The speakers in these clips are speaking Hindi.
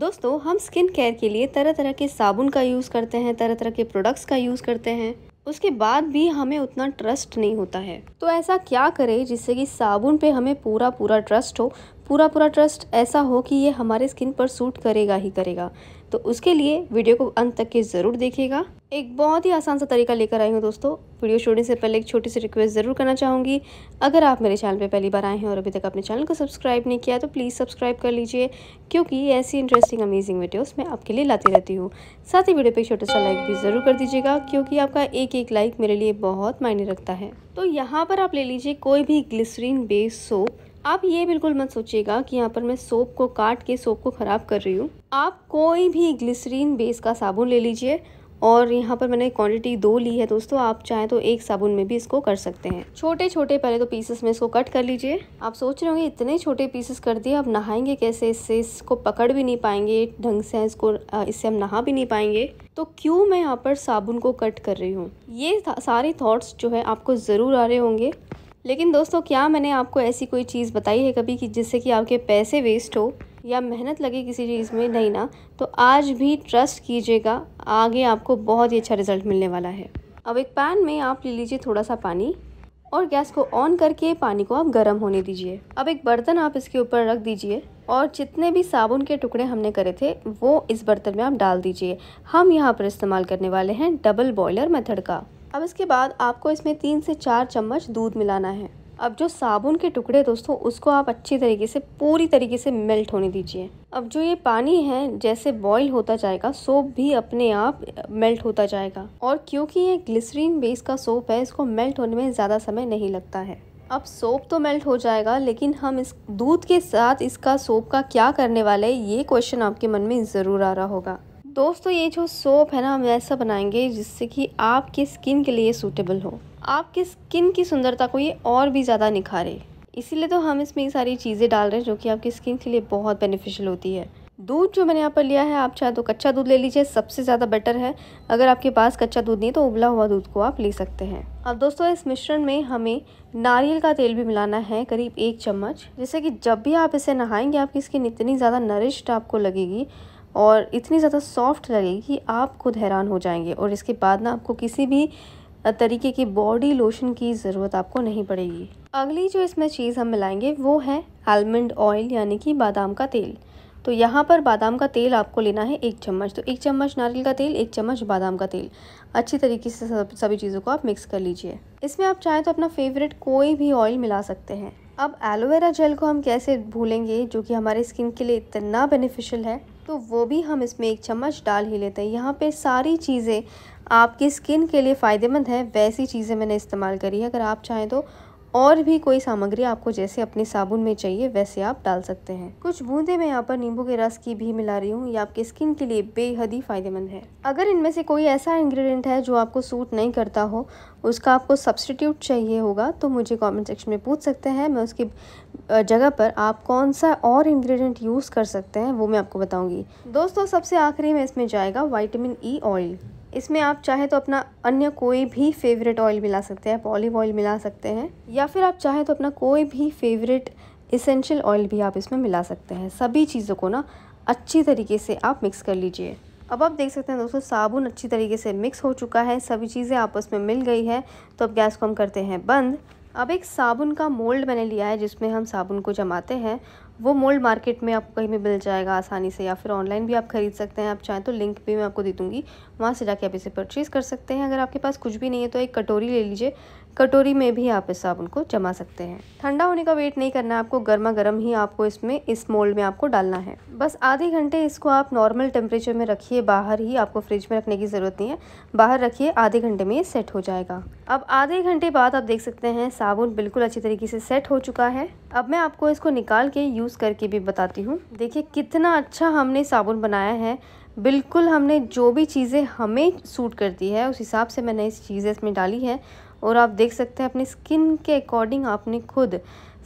दोस्तों हम स्किन केयर के लिए तरह तरह के साबुन का यूज़ करते हैं तरह तरह के प्रोडक्ट्स का यूज़ करते हैं उसके बाद भी हमें उतना ट्रस्ट नहीं होता है तो ऐसा क्या करें जिससे कि साबुन पे हमें पूरा पूरा ट्रस्ट हो पूरा पूरा ट्रस्ट ऐसा हो कि ये हमारे स्किन पर सूट करेगा ही करेगा तो उसके लिए वीडियो को अंत तक के ज़रूर देखिएगा एक बहुत ही आसान सा तरीका लेकर आई हूँ दोस्तों वीडियो छोड़ने से पहले एक छोटी सी रिक्वेस्ट ज़रूर करना चाहूँगी अगर आप मेरे चैनल पर पहली बार आए हैं और अभी तक अपने चैनल को सब्सक्राइब नहीं किया तो प्लीज़ सब्सक्राइब कर लीजिए क्योंकि ऐसी इंटरेस्टिंग अमेजिंग वीडियोस मैं आपके लिए लाती रहती हूँ साथ ही वीडियो पर छोटा सा लाइक भी ज़रूर कर दीजिएगा क्योंकि आपका एक एक लाइक मेरे लिए बहुत मायने रखता है तो यहाँ पर आप ले लीजिए कोई भी ग्लिसरीन बेस्ड सोप आप ये बिल्कुल मत सोचिएगा कि यहाँ पर मैं सोप को काट के सोप को ख़राब कर रही हूँ आप कोई भी ग्लिसरीन बेस का साबुन ले लीजिए और यहाँ पर मैंने क्वांटिटी दो ली है दोस्तों आप चाहें तो एक साबुन में भी इसको कर सकते हैं छोटे छोटे पहले तो पीसेस में इसको कट कर लीजिए आप सोच रहे होंगे इतने छोटे पीसेस कर दिए आप नहाएंगे कैसे इससे इसको पकड़ भी नहीं पाएंगे ढंग से इसको इससे हम नहा भी नहीं पाएंगे तो क्यों मैं यहाँ पर साबुन को कट कर रही हूँ ये सारे थाट्स जो है आपको ज़रूर आ रहे होंगे लेकिन दोस्तों क्या मैंने आपको ऐसी कोई चीज़ बताई है कभी कि जिससे कि आपके पैसे वेस्ट हो या मेहनत लगे किसी चीज़ में नहीं ना तो आज भी ट्रस्ट कीजिएगा आगे आपको बहुत ही अच्छा रिज़ल्ट मिलने वाला है अब एक पैन में आप ले लीजिए थोड़ा सा पानी और गैस को ऑन करके पानी को आप गर्म होने दीजिए अब एक बर्तन आप इसके ऊपर रख दीजिए और जितने भी साबुन के टुकड़े हमने करे थे वो इस बर्तन में आप डाल दीजिए हम यहाँ पर इस्तेमाल करने वाले हैं डबल बॉयलर मेथड का अब इसके बाद आपको इसमें तीन से चार चम्मच दूध मिलाना है अब जो साबुन के टुकड़े दोस्तों उसको आप अच्छी तरीके से पूरी तरीके से मेल्ट होने दीजिए अब जो ये पानी है जैसे बॉईल होता जाएगा सोप भी अपने आप मेल्ट होता जाएगा और क्योंकि ये ग्लिसरीन बेस का सोप है इसको मेल्ट होने में ज़्यादा समय नहीं लगता है अब सोप तो मेल्ट हो जाएगा लेकिन हम इस दूध के साथ इसका सोप का क्या करने वाले ये क्वेश्चन आपके मन में ज़रूर आ रहा होगा दोस्तों ये जो सोप है ना हम ऐसा बनाएंगे जिससे कि आपकी स्किन के लिए सूटेबल हो आपकी स्किन की सुंदरता को ये और भी ज़्यादा निखारे इसीलिए तो हम इसमें ये सारी चीज़ें डाल रहे हैं जो कि आपकी स्किन के लिए बहुत बेनिफिशियल होती है दूध जो मैंने यहाँ पर लिया है आप चाहे तो कच्चा दूध ले लीजिए सबसे ज़्यादा बेटर है अगर आपके पास कच्चा दूध नहीं तो उबला हुआ दूध को आप ले सकते हैं अब दोस्तों इस मिश्रण में हमें नारियल का तेल भी मिलाना है करीब एक चम्मच जैसे कि जब भी आप इसे नहाएंगे आपकी स्किन इतनी ज़्यादा नरिश्ड आपको लगेगी और इतनी ज़्यादा सॉफ्ट लगेगी कि आप खुद हैरान हो जाएंगे और इसके बाद ना आपको किसी भी तरीके की बॉडी लोशन की ज़रूरत आपको नहीं पड़ेगी अगली जो इसमें चीज़ हम मिलाएंगे वो है आलमंड ऑयल यानी कि बादाम का तेल तो यहाँ पर बादाम का तेल आपको लेना है एक चम्मच तो एक चम्मच नारियल का तेल एक चम्मच बादाम का तेल अच्छी तरीके से सब सभी चीज़ों को आप मिक्स कर लीजिए इसमें आप चाहें तो अपना फेवरेट कोई भी ऑयल मिला सकते हैं अब एलोवेरा जेल को हम कैसे भूलेंगे जो कि हमारे स्किन के लिए इतना बेनिफिशियल है तो वो भी हम इसमें एक चम्मच डाल ही लेते हैं यहाँ पे सारी चीज़ें आपकी स्किन के लिए फ़ायदेमंद है वैसी चीज़ें मैंने इस्तेमाल करी है अगर आप चाहें तो और भी कोई सामग्री आपको जैसे अपने साबुन में चाहिए वैसे आप डाल सकते हैं कुछ बूंदे मैं यहाँ पर नींबू के रस की भी मिला रही हूँ ये आपके स्किन के लिए बेहद ही फायदेमंद है अगर इनमें से कोई ऐसा इंग्रेडिएंट है जो आपको सूट नहीं करता हो उसका आपको सब्सटीट्यूट चाहिए होगा तो मुझे कॉमेंट सेक्शन में पूछ सकते हैं मैं उसकी जगह पर आप कौन सा और इंग्रेडिएंट यूज़ कर सकते हैं वो मैं आपको बताऊंगी दोस्तों सबसे आखिरी में इसमें जाएगा वाइटामिन ई ऑयल इसमें आप चाहे तो अपना अन्य कोई भी फेवरेट ऑयल मिला सकते हैं आप ऑलिव ऑयल मिला सकते हैं या फिर आप चाहे तो अपना कोई भी फेवरेट इसेंशियल ऑयल भी आप इसमें मिला सकते हैं सभी चीज़ों को ना अच्छी तरीके से आप मिक्स कर लीजिए अब आप देख सकते हैं दोस्तों साबुन अच्छी तरीके से मिक्स हो चुका है सभी चीज़ें आपस में मिल गई है तो अब गैस को हम करते हैं बंद अब एक साबुन का मोल्ड मैंने लिया है जिसमें हम साबुन को जमाते हैं वो मोल्ड मार्केट में आपको कहीं में मिल जाएगा आसानी से या फिर ऑनलाइन भी आप खरीद सकते हैं आप चाहें तो लिंक भी मैं आपको दे दूँगी वहाँ से जाके आप इसे परचेज़ कर सकते हैं अगर आपके पास कुछ भी नहीं है तो एक कटोरी ले लीजिए कटोरी में भी आप इस साबुन को जमा सकते हैं ठंडा होने का वेट नहीं करना आपको गर्मा गर्म ही आपको इसमें इस मोल्ड में आपको डालना है बस आधे घंटे इसको आप नॉर्मल टेम्परेचर में रखिए बाहर ही आपको फ्रिज में रखने की ज़रूरत नहीं है बाहर रखिए आधे घंटे में ये सेट हो जाएगा अब आधे घंटे बाद आप देख सकते हैं साबुन बिल्कुल अच्छी तरीके से सेट हो चुका है अब मैं आपको इसको निकाल के यूज़ करके भी बताती हूँ देखिए कितना अच्छा हमने साबुन बनाया है बिल्कुल हमने जो भी चीज़ें हमें सूट करती है उस हिसाब से मैंने इस चीज़ें इसमें डाली है और आप देख सकते हैं अपनी स्किन के अकॉर्डिंग आपने खुद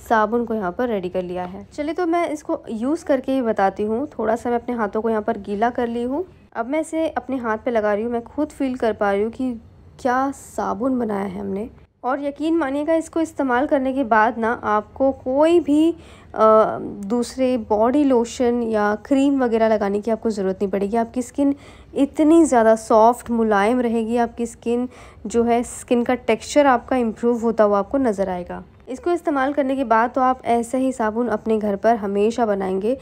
साबुन को यहाँ पर रेडी कर लिया है चलिए तो मैं इसको यूज़ करके ही बताती हूँ थोड़ा सा मैं अपने हाथों को यहाँ पर गीला कर ली हूँ अब मैं इसे अपने हाथ पे लगा रही हूँ मैं खुद फील कर पा रही हूँ कि क्या साबुन बनाया है हमने और यकीन मानिएगा इसको इस्तेमाल करने के बाद ना आपको कोई भी आ, दूसरे बॉडी लोशन या क्रीम वगैरह लगाने की आपको ज़रूरत नहीं पड़ेगी आपकी स्किन इतनी ज़्यादा सॉफ्ट मुलायम रहेगी आपकी स्किन जो है स्किन का टेक्सचर आपका इम्प्रूव होता हुआ आपको नज़र आएगा इसको इस्तेमाल करने के बाद तो आप ऐसे ही साबुन अपने घर पर हमेशा बनाएंगे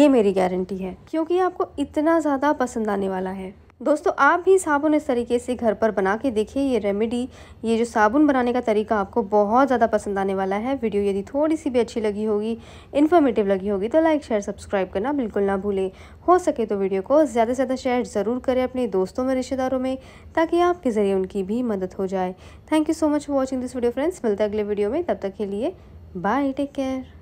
ये मेरी गारंटी है क्योंकि आपको इतना ज़्यादा पसंद आने वाला है दोस्तों आप भी साबुन इस तरीके से घर पर बना के देखिए ये रेमेडी ये जो साबुन बनाने का तरीका आपको बहुत ज़्यादा पसंद आने वाला है वीडियो यदि थोड़ी सी भी अच्छी लगी होगी इन्फॉर्मेटिव लगी होगी तो लाइक शेयर सब्सक्राइब करना बिल्कुल ना भूलें हो सके तो वीडियो को ज़्यादा से ज़्यादा शेयर ज़रूर करें अपने दोस्तों में रिश्तेदारों में ताकि आपके ज़रिए उनकी भी मदद हो जाए thank you so much for watching this video friends मिलते अगले वीडियो में तब तक के लिए बाय टेक केयर